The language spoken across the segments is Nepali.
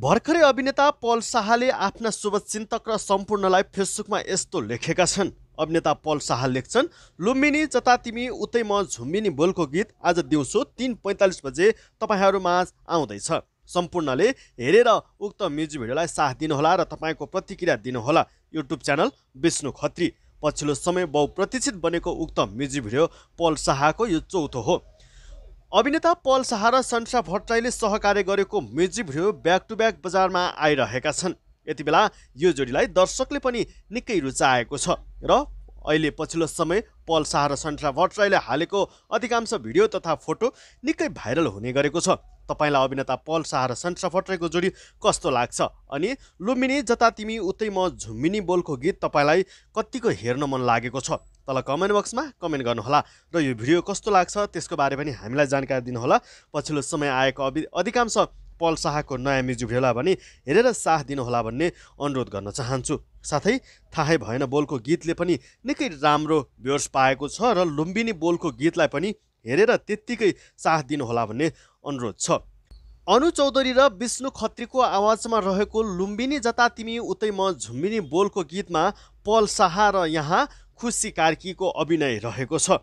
भर्खरै अभिनेता पल शाहले आफ्ना शुभचिन्तक र सम्पूर्णलाई फेसबुकमा यस्तो लेखेका छन् अभिनेता पल शाह लेख्छन् लुम्बिनी जता तिमी उतै म झुम्बिनी बोलको गीत आज दिउँसो तिन पैँतालिस बजे तपाईँहरूमा आउँदैछ सम्पूर्णले हेरेर उक्त म्युजिक भिडियोलाई साथ दिनुहोला र तपाईँको प्रतिक्रिया दिनुहोला युट्युब च्यानल विष्णु खत्री पछिल्लो समय बहुप्रतीक्षित बनेको उक्त म्युजिक भिडियो पल शाहको यो चौथो हो अभिनेता पल शाह र सन्सा भट्टराईले सहकार्य गरेको music video back to back बजारमा आइरहेका छन् यति बेला यो जोडीलाई दर्शकले पनि निकै रुचाएको छ र अहिले पछिल्लो समय पल शाह र सन्सा भट्टराईले हालेको अधिकांश भिडियो तथा फोटो निकै भाइरल हुने गरेको छ तपाईँलाई अभिनेता पल शाह र सन्सा भट्टराईको जोडी कस्तो लाग्छ अनि लुम्बिनी जता तिमी उतै म झुम्बिनी बोलको गीत तपाईँलाई कत्तिको हेर्न मन लागेको छ तल कमेन्ट बक्समा कमेन्ट गर्नुहोला र यो भिडियो कस्तो लाग्छ त्यसको बारे पनि हामीलाई जानकारी दिनुहोला पछिल्लो समय आएको अभि अधिकांश पल शाहको नयाँ म्युजिक भिडियोलाई पनि हेरेर साथ दिनुहोला भन्ने अनुरोध गर्न चाहन्छु साथै थाहै भएन बोलको गीतले पनि निकै राम्रो भ्युर्स पाएको छ र लुम्बिनी बोलको गीतलाई पनि हेरेर त्यत्तिकै साथ दिनुहोला भन्ने अनुरोध छ अनु चौधरी र विष्णु खत्रीको आवाजमा रहेको लुम्बिनी जता तिमी उतै म झुम्बिनी बोलको गीतमा पल शाह र यहाँ खुसी कार्कीको अभिनय रहेको छ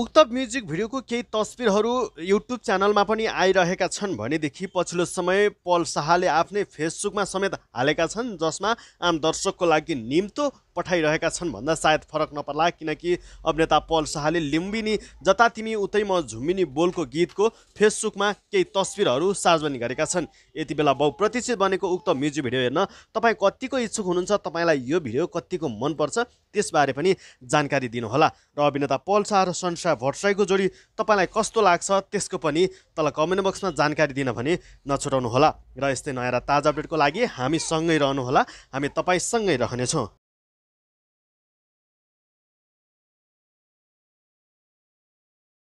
उक्त म्युजिक भिडियोको केही तस्विरहरू युट्युब च्यानलमा पनि आइरहेका छन् भनेदेखि पछिल्लो समय पल शाहले आफ्नै फेसबुकमा समेत हालेका छन् जसमा आम दर्शकको लागि निम्तो पठाइरहेका छन् भन्दा सायद फरक नपर्ला किनकि अभिनेता पल शाहले लिम्बिनी जता तिमी उतै म झुम्बिनी बोलको गीतको फेसबुकमा केही तस्विरहरू सार्वजनिक गरेका छन् यति बेला बहुप्रतिष्ठित बनेको उक्त म्युजिक भिडियो हेर्न तपाईँ कतिको इच्छुक हुनुहुन्छ तपाईँलाई यो भिडियो कतिको मनपर्छ त्यसबारे पनि जानकारी दिनुहोला र अभिनेता पल शाह र संसार भट्टराईको जोडी तपाईँलाई कस्तो लाग्छ त्यसको पनि तल कमेन्ट बक्समा जानकारी दिन भने नछुटाउनुहोला र यस्तै नयाँ र ताजा अपडेटको लागि हामी हामीसँगै रहनुहोला हामी तपाईँसँगै रहनेछौँ